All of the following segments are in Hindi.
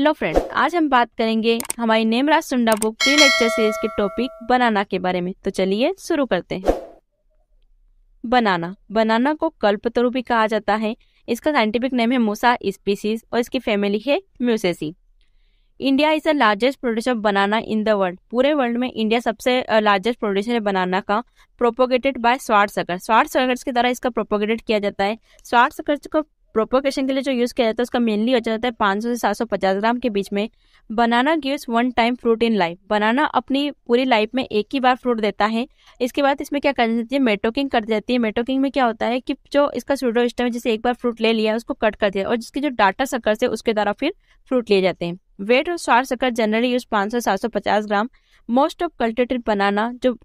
हेलो फ्रेंड्स आज हम बात करेंगे हमारी नेमराज सुंडा बुक प्री लेक्चर सीरीज के टॉपिक बनाना के बारे में तो चलिए शुरू करते हैं बनाना बनाना को कल्पतरु भी कहा जाता है इसका साइंटिफिक नेम है मोसा स्पीसीज और इसकी फैमिली है Musaceae India is the largest producer banana in the world पूरे वर्ल्ड में इंडिया सबसे लार्जेस्ट प्रोड्यूसर है बनाना का propagated by sword sucker sword suckers के द्वारा इसका प्रोपोगेटेड किया जाता है स्वार्ट सकर्स को प्रोपोकेशन के लिए जो यूज़ किया जाता है उसका मेनली हो जाता है पाँच से पचास ग्राम के बीच में banana gives one time fruit in life banana अपनी पूरी लाइफ में एक ही बार फ्रूट देता है इसके बाद इसमें क्या जाती है मेटोकिंग कर जाती है मेटोकिंग में क्या होता है कि जो इसका सूडो स्टम है जैसे एक बार फ्रूट ले लिया उसको कट कर दिया और जिसके जो डाटा शक्कर से उसके द्वारा फिर फ्रूट लिए जाते हैं वेट और स्वार शक्कर जनरली यूज पाँच सौ सात सौ पचास ग्राम मोस्ट ऑफ कल्टेटेड बनाना जो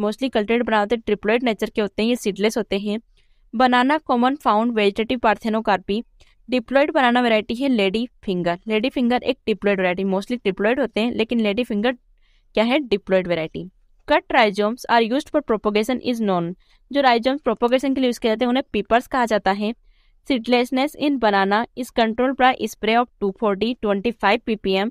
मोस्टली कल्टेटेड बनाते ट्रिपलेट नेचर के होते हैं ये सीडलेस होते हैं banana common found vegetative parthenocarpy diploid banana variety है लेडी फिंगर लेडी फिंगर एक डिप्लॉयड वैरायटी मोस्टली डिप्लॉयड होते हैं लेकिन लेडी फिंगर क्या है diploid variety cut rhizomes are use for propagation is non जो राइजोम्स प्रोपोगेशन के लिए यूज किया जाते हैं उन्हें पीपर्स कहा जाता है seedlessness in banana is control by spray of two forty twenty five PPM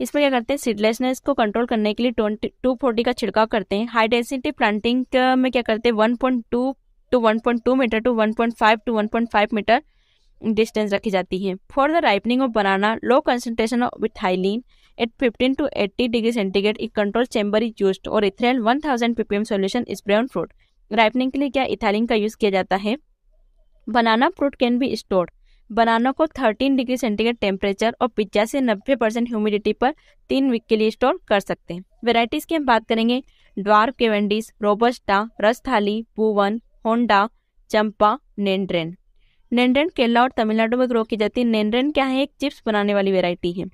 इसमें क्या करते हैं सीडलेसनेस को कंट्रोल करने के लिए ट्वेंटी टू फोर्टी का छिड़काव करते हैं हाई डेंसिटी प्लांटिंग में क्या करते हैं one point two to one point two meter to one point five to one point five meter distance रखी जाती है for the ripening of banana low concentration of ethylene at fifteen to eighty degree centigrade एक कंट्रोल चैम्बर इज यूज और ethrel one thousand P P M solution is brown fruit ripening के लिए क्या इथाइलिन का यूज किया जाता है banana fruit can be stored banana को थर्टीन डिग्री सेंटीग्रेड टेम्परेचर और पिचासी से नब्बे परसेंट ह्यूमिडिटी पर तीन वीक के लिए स्टोर कर सकते हैं वेराइटीज़ की हम बात करेंगे ड्वार्फ केवेंडिस रोबस्टा रस थाली भुवन होंडा चंपा नेंड्रेन नेंड्रेन केरला और तमिलनाडु में ग्रो की जाती है नेंड्रेन क्या है एक चिप्स बनाने वाली वेराइटी है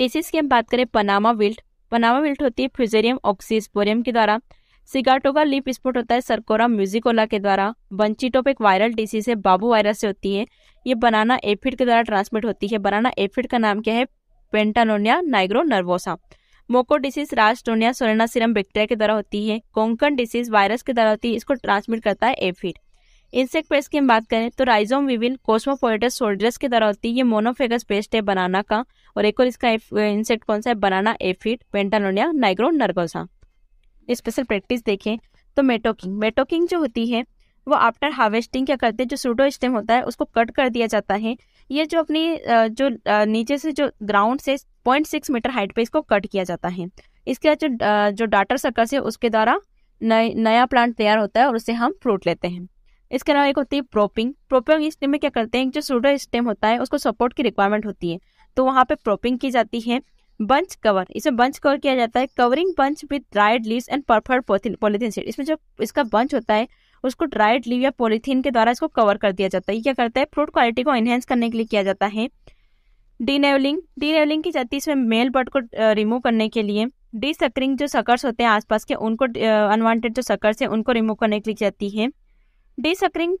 डिसीज की हम बात करें पनामा विल्ट पनामा विल्ट होती है फ्यूजेरियम ऑक्सीस्पोरियम के द्वारा सिगाटोगा का लीप स्पोर्ट होता है सरकोरा म्यूजिकोला के द्वारा बंचीटोप एक वायरल डिसीज है बाबू वायरस से होती है ये बनाना एफिड के द्वारा ट्रांसमिट होती है बनाना एफिड का नाम क्या है pentalonia nigro nervosa moko disease टोनिया सोरेना सिरम बैक्टीरिया के द्वारा होती है कोंकन डिसीज वायरस के द्वारा होती है इसको ट्रांसमिट करता है एफिड इंसेक्ट पेस्ट की हम बात करें तो राइजोम विविल कोस्मोपोलिटस सोल्डर्स के द्वारा होती है ये मोनोफेगस पेस्ट है बनाना का और एक और इसका इंसेक्ट कौन सा है banana aphid pentalonia nigro nervosa special practice देखें तो मेटोकिंग मेटोकिंग जो होती है वो आफ्टर हार्वेस्टिंग क्या करते हैं जो सूडो स्टेम होता है उसको कट कर दिया जाता है ये जो अपनी जो नीचे से जो ग्राउंड से पॉइंट सिक्स मीटर हाइट पे इसको कट किया जाता है इसके बाद जो जो डाटर सर्कल है उसके द्वारा नय, नया प्लांट तैयार होता है और उससे हम फ्रूट लेते हैं इसके अलावा एक होती है प्रोपिंग प्रोपिंग स्टेम में क्या करते हैं जो सूडो स्टेम होता है उसको सपोर्ट की रिक्वायरमेंट होती है तो वहाँ पे प्रोपिंग की जाती है बंच कवर इसमें बंच कवर किया जाता है covering bunch with dried leaves and perforated polythene sheet इसमें जो इसका बंच होता है उसको ड्राइड लीव या पॉलीथीन के द्वारा इसको कवर कर दिया जाता है ये क्या करता है फ्रूट क्वालिटी को एनहेंस करने के लिए किया जाता है डीनेवलिंग डीनेवलिंग की जाती है इसमें मेल बर्ड को रिमूव करने के लिए सकरिंग जो सकर्स होते हैं आसपास के उनको अनवांटेड जो सकर्स हैं उनको रिमूव करने के लिए जाती है डिसकरिंग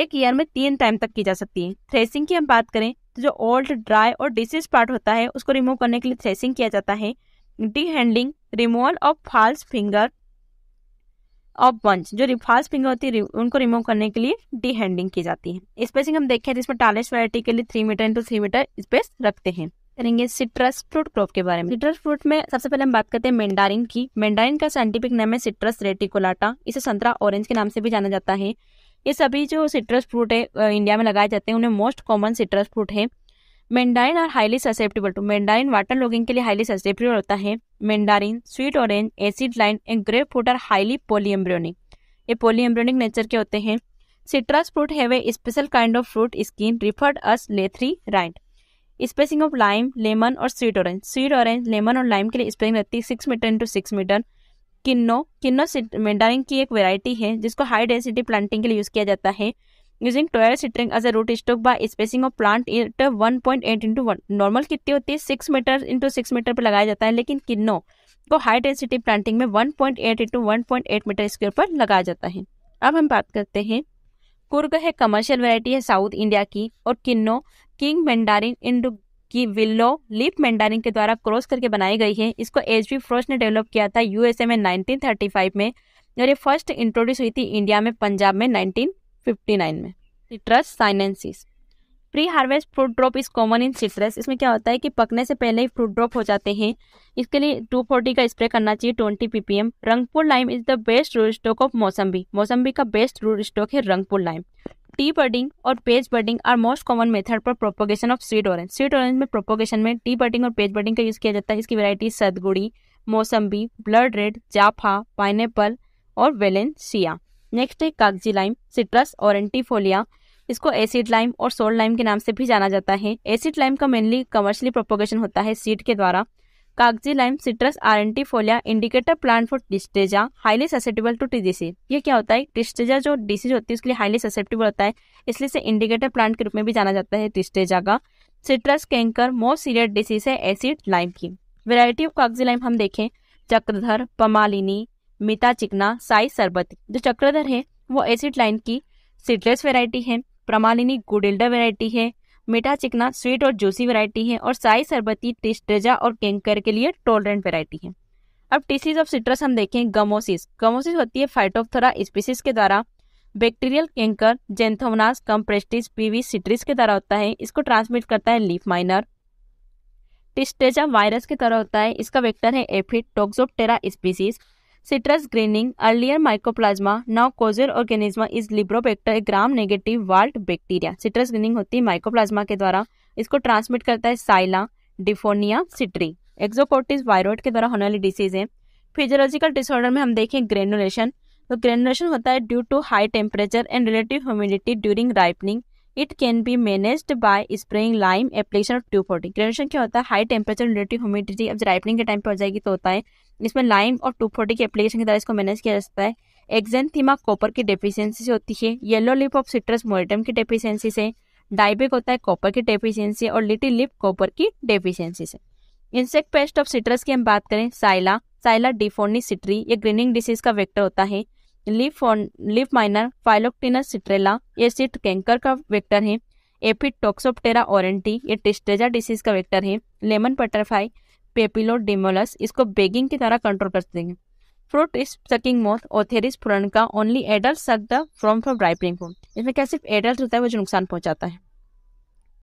एक ईयर में तीन टाइम तक की जा सकती है थ्रेसिंग की हम बात करें तो जो ओल्ड ड्राई और डिसीज पार्ट होता है उसको रिमूव करने के लिए थ्रेसिंग किया जाता है dehandling removal of false finger of bunch जो फास्ट फिंगर होती है उनको रिमूव करने के लिए डी हैंडिंग की जाती है स्पेसिंग हम देखें जिसमें टालेश टालेस्ट के लिए three meter into three meter space रखते हैं करेंगे सिट्रस फ्रूट क्रॉप के बारे में सिट्रस फ्रूट में सबसे पहले हम बात करते हैं मेंडारिन की मेंडारिन का साइंटिफिक नाम है सिट्रस रेटिकोलाटा इसे संतरा ऑरेंज के नाम से भी जाना जाता है ये सभी जो सिट्रस फ्रूट है इंडिया में लगाए जाते हैं उन्हें मोस्ट कॉमन सिट्रस फ्रूट है mandarin are highly susceptible to mandarin water logging के लिए हाईली ससेप्टेबल होता है mandarin sweet orange acid lime and grape fruit are highly polyembryonic ये पोलियम्ब्रियोनिक नेचर के होते हैं fruit have a special kind of fruit skin referred as leathery rind spacing of lime lemon और sweet orange sweet orange lemon और लाइम के लिए स्पेसिंग रहती है six meter into six meter kinnow kinnow mandarin की एक वेरायटी है जिसको हाई डेंसिटी प्लांटिंग के लिए यूज़ किया जाता है using Troyer citrange as a root stock by spacing of plant at one point eight into one normal कितनी होती है six meter into six meter पर लगाया जाता है लेकिन किन्नो को हाई डेंसिटी प्लांटिंग में one point eight into one point eight meter square पर लगाया जाता है अब हम बात करते हैं कुर्ग है कमर्शियल वेराइटी है साउथ इंडिया की और किन्नो किंग मैंडारिन इंडो की विल्लो लिप मैंडारिन के द्वारा क्रॉस करके बनाई गई है इसको एच बी फ्रोस ने डेवलप किया था यूएसए में नाइनटीन थर्टी फाइव में और ये फर्स्ट इंट्रोड्यूस हुई थी इंडिया में पंजाब में नाइनटीन 59 में citrus sinensis pre harvest fruit drop is common in citrus इसमें क्या होता है कि पकने से पहले ही फ्रूट ड्रॉप हो जाते हैं इसके लिए 240 का स्प्रे करना चाहिए 20 PPM Rangpur lime is the best root stock of mosambi mosambi का बेस्ट रूट स्टॉक है रंगपुर लाइम टी बर्डिंग और patch budding are most common method for propagation of sweet orange sweet orange में प्रोपोगेशन में टी बर्डिंग और पेज बर्डिंग का यूज़ किया जाता है इसकी variety Sathgudi mosambi blood red Jaffa pineapple और वेलेंसिया नेक्स्ट है kagzi lime citrus aurantifolia इसको एसिड लाइम और सोल्ड लाइम के नाम से भी जाना जाता है एसिड लाइम का मेनली कमर्शियली प्रोपोगेशन होता है सीड के द्वारा kagzi lime citrus aurantifolia indicator plant for tristeza highly susceptible to disease ये क्या होता है डिस्टेजा जो डिसीज होती है उसके लिए हाईली ससेप्टेबल होता है इसलिए इसे इंडिकेटर प्लांट के रूप में भी जाना जाता है डिस्टेजा का citrus canker most serious disease है एसिड लाइम की वेराइटी ऑफ कागजी लाइम हम देखें चक्रधर पमालिनी मीठा चिकना साई सरबती जो चक्रधर है वो एसिड लाइन की सीडलेस वेरायटी है प्रमालिनी गुडिल्डा वेरायटी है मीठा चिकना स्वीट और जूसी वेरायटी है और साई सरबती टिस्टजा और कैंकर के लिए टॉलरेंट वेरायटी है अब टीसीज ऑफ सिट्रस हम देखें गमोसिस गमोसिस होती है फाइटोफ्थोरा स्पीसीज के द्वारा bacterial canker xanthomonas campestris PV citri के द्वारा होता है इसको ट्रांसमिट करता है लीफ माइनर टिस्टेजा वायरस के तरह होता है इसका वेक्टर है aphid toxoptera species Citrus greening, earlier mycoplasma, now causal organism is Librobacter, a gram negative walled bacteria citrus greening होती है माइक्रोप्लाज्मा के द्वारा इसको ट्रांसमिट करता है साइला डिफोनिया सिट्री एक्जोकोटिस वायरोड के द्वारा होने वाली डिसीज है फिजियोलॉजिकल डिसऑर्डर में हम देखें ग्रेनुलेशन तो ग्रेनुलेशन होता है due to high temperature and relative humidity during ripening it can be managed by spraying lime application of ट्यूब फोर्टी ग्रेनुलेशन क्या होता है हाई टेम्परेचर रिलेटिव ह्यूमिडिटी अब राइपनिंग के टाइम पर हो जाएगी तो होता है इसमें लाइम और टू फोर्टी की एप्लीकेशन के द्वारा इसको मैनेज किया जा सकता है एक्जेंथीमा कॉपर की डेफिशिएंसी से होती है येलो लिप ऑफ सिट्रस मोरिटम की डेफिशिएंसी से डायबिक होता है कॉपर की डेफिशिएंसी और लिटिल लिप कॉपर की डेफिशिएंसी से इंसेक्ट पेस्ट ऑफ सिट्रस की हम बात करें साइला साइला डिफोनी सिट्री ये ग्रीनिंग डिसीज का वेक्टर होता है फोन लिप माइनर फाइलोक्टिनस सिट्रेला ये सिट कैंकर का वेक्टर है एपिड टोक्सोप्टेरा ओरेंटी ये टिस्टेजा डिसीज का वेक्टर है लेमन बटरफ्लाई पेपिलोडिमोलस इसको बेगिंग की तरह कंट्रोल कर देंगे fruit is sucking moth Othreis फुरनका only adult suck the from from ripening fruit इसमें क्या सिर्फ एडल्ट होता है वो जो नुकसान पहुंचाता है